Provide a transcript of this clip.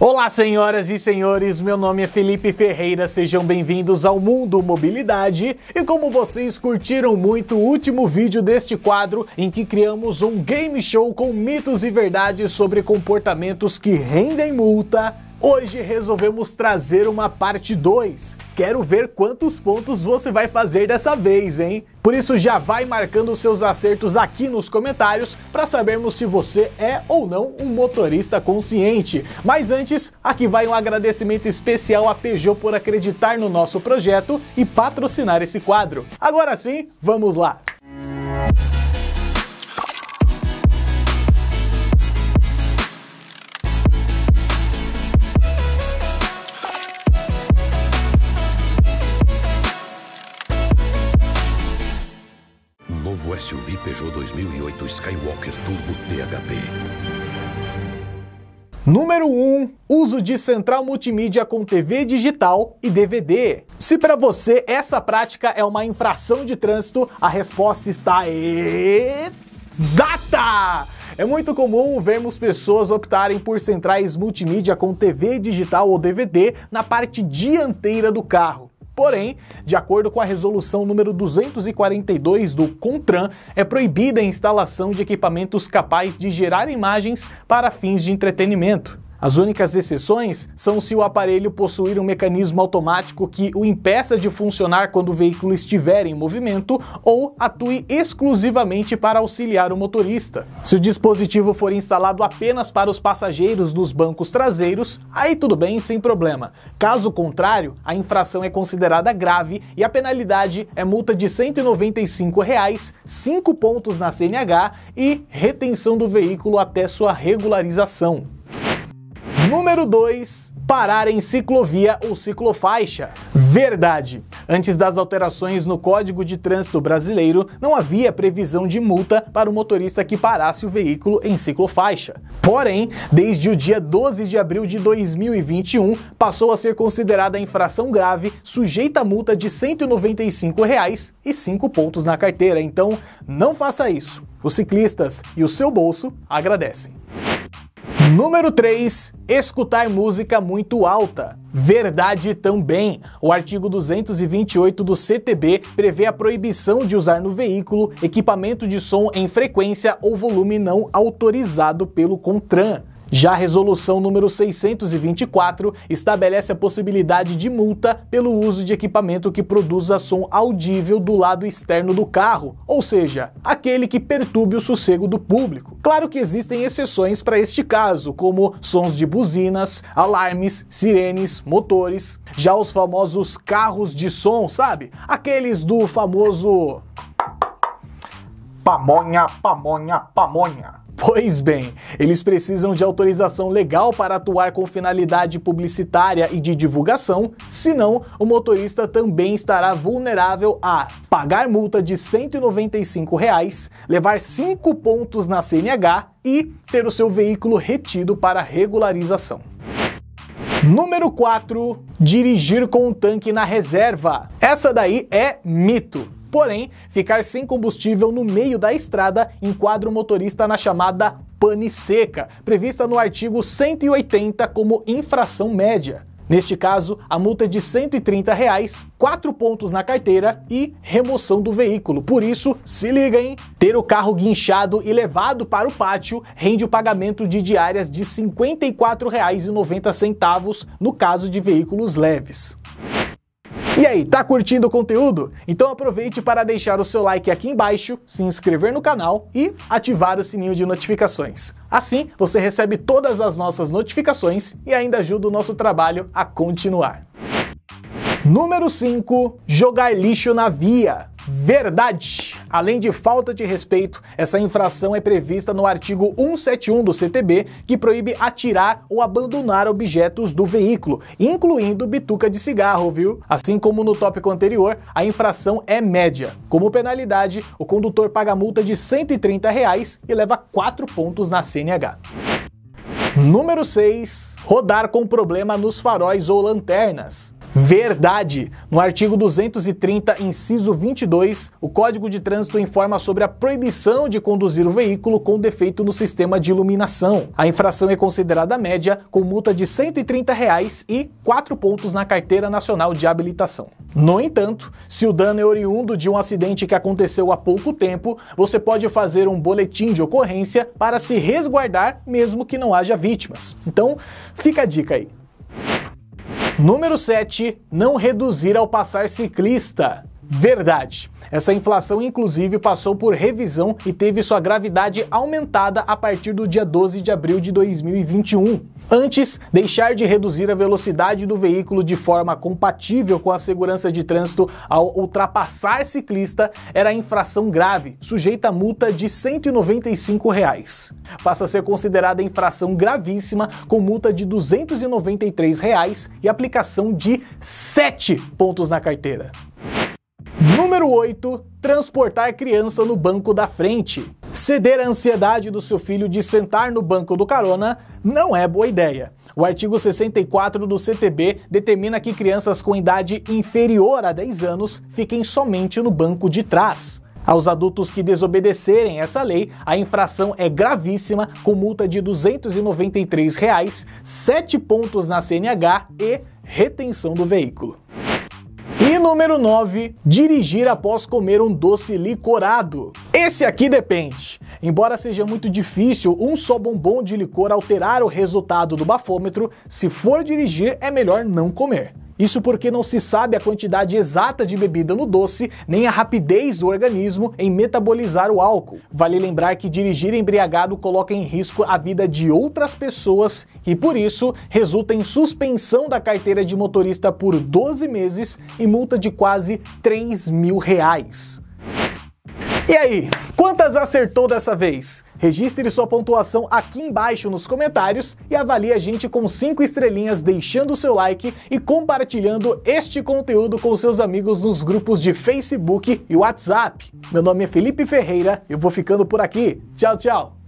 Olá, senhoras e senhores, meu nome é Felipe Ferreira, sejam bem-vindos ao Mundo Mobilidade. E como vocês curtiram muito o último vídeo deste quadro, em que criamos um game show com mitos e verdades sobre comportamentos que rendem multa, Hoje resolvemos trazer uma parte 2. Quero ver quantos pontos você vai fazer dessa vez, hein? Por isso já vai marcando seus acertos aqui nos comentários para sabermos se você é ou não um motorista consciente. Mas antes, aqui vai um agradecimento especial a Peugeot por acreditar no nosso projeto e patrocinar esse quadro. Agora sim, vamos lá. Música Peugeot 2008 Skywalker Turbo THP. Número 1. Uso de central multimídia com TV digital e DVD. Se para você essa prática é uma infração de trânsito, a resposta está exata! É muito comum vermos pessoas optarem por centrais multimídia com TV digital ou DVD na parte dianteira do carro. Porém, de acordo com a resolução número 242 do CONTRAN, é proibida a instalação de equipamentos capazes de gerar imagens para fins de entretenimento. As únicas exceções são se o aparelho possuir um mecanismo automático que o impeça de funcionar quando o veículo estiver em movimento ou atue exclusivamente para auxiliar o motorista. Se o dispositivo for instalado apenas para os passageiros dos bancos traseiros, aí tudo bem, sem problema. Caso contrário, a infração é considerada grave e a penalidade é multa de R$ 195, reais, 5 pontos na CNH e retenção do veículo até sua regularização. Número 2, parar em ciclovia ou ciclofaixa. Verdade. Antes das alterações no Código de Trânsito Brasileiro, não havia previsão de multa para o motorista que parasse o veículo em ciclofaixa. Porém, desde o dia 12 de abril de 2021, passou a ser considerada infração grave, sujeita a multa de R$ 195 reais e 5 pontos na carteira. Então, não faça isso. Os ciclistas e o seu bolso agradecem. Número 3, escutar música muito alta. Verdade também. O artigo 228 do CTB prevê a proibição de usar no veículo equipamento de som em frequência ou volume não autorizado pelo CONTRAN. Já a resolução número 624 estabelece a possibilidade de multa pelo uso de equipamento que produza som audível do lado externo do carro, ou seja, aquele que perturbe o sossego do público. Claro que existem exceções para este caso, como sons de buzinas, alarmes, sirenes, motores. Já os famosos carros de som, sabe? Aqueles do famoso pamonha, pamonha, pamonha. Pois bem, eles precisam de autorização legal para atuar com finalidade publicitária e de divulgação, senão o motorista também estará vulnerável a pagar multa de R$ 195, reais, levar 5 pontos na CNH e ter o seu veículo retido para regularização. Número 4, dirigir com o tanque na reserva. Essa daí é mito. Porém, ficar sem combustível no meio da estrada enquadra o motorista na chamada pane seca, prevista no artigo 180 como infração média. Neste caso, a multa é de R$ 130, reais, 4 pontos na carteira e remoção do veículo. Por isso, se liga, hein? Ter o carro guinchado e levado para o pátio rende o pagamento de diárias de R$ 54,90 no caso de veículos leves. E aí, tá curtindo o conteúdo? Então aproveite para deixar o seu like aqui embaixo, se inscrever no canal e ativar o sininho de notificações. Assim, você recebe todas as nossas notificações e ainda ajuda o nosso trabalho a continuar. Número 5: jogar lixo na via. Verdade! Além de falta de respeito, essa infração é prevista no artigo 171 do CTB, que proíbe atirar ou abandonar objetos do veículo, incluindo bituca de cigarro, viu? Assim como no tópico anterior, a infração é média. Como penalidade, o condutor paga multa de R$ 130 reais e leva 4 pontos na CNH. Número 6. Rodar com problema nos faróis ou lanternas. Verdade! No artigo 230, inciso 22, o Código de Trânsito informa sobre a proibição de conduzir o veículo com defeito no sistema de iluminação. A infração é considerada média, com multa de R$ 130 reais e 4 pontos na Carteira Nacional de Habilitação. No entanto, se o dano é oriundo de um acidente que aconteceu há pouco tempo, você pode fazer um boletim de ocorrência para se resguardar, mesmo que não haja vítimas. Então, fica a dica aí. Número 7. Não reduzir ao passar ciclista verdade. Essa inflação, inclusive, passou por revisão e teve sua gravidade aumentada a partir do dia 12 de abril de 2021. Antes, deixar de reduzir a velocidade do veículo de forma compatível com a segurança de trânsito ao ultrapassar ciclista era infração grave, sujeita a multa de R$ 195. Reais. Passa a ser considerada infração gravíssima com multa de R$ 293 reais e aplicação de 7 pontos na carteira. Número 8. Transportar criança no banco da frente. Ceder à ansiedade do seu filho de sentar no banco do carona não é boa ideia. O artigo 64 do CTB determina que crianças com idade inferior a 10 anos fiquem somente no banco de trás. Aos adultos que desobedecerem essa lei, a infração é gravíssima, com multa de R$ 293,00, reais, 7 pontos na CNH e retenção do veículo. E número 9, dirigir após comer um doce licorado. Esse aqui depende. Embora seja muito difícil um só bombom de licor alterar o resultado do bafômetro, se for dirigir é melhor não comer. Isso porque não se sabe a quantidade exata de bebida no doce, nem a rapidez do organismo em metabolizar o álcool. Vale lembrar que dirigir embriagado coloca em risco a vida de outras pessoas e, por isso, resulta em suspensão da carteira de motorista por 12 meses e multa de quase 3 mil reais. E aí, quantas acertou dessa vez? Registre sua pontuação aqui embaixo nos comentários e avalie a gente com 5 estrelinhas deixando o seu like e compartilhando este conteúdo com seus amigos nos grupos de Facebook e WhatsApp. Meu nome é Felipe Ferreira, eu vou ficando por aqui. Tchau, tchau!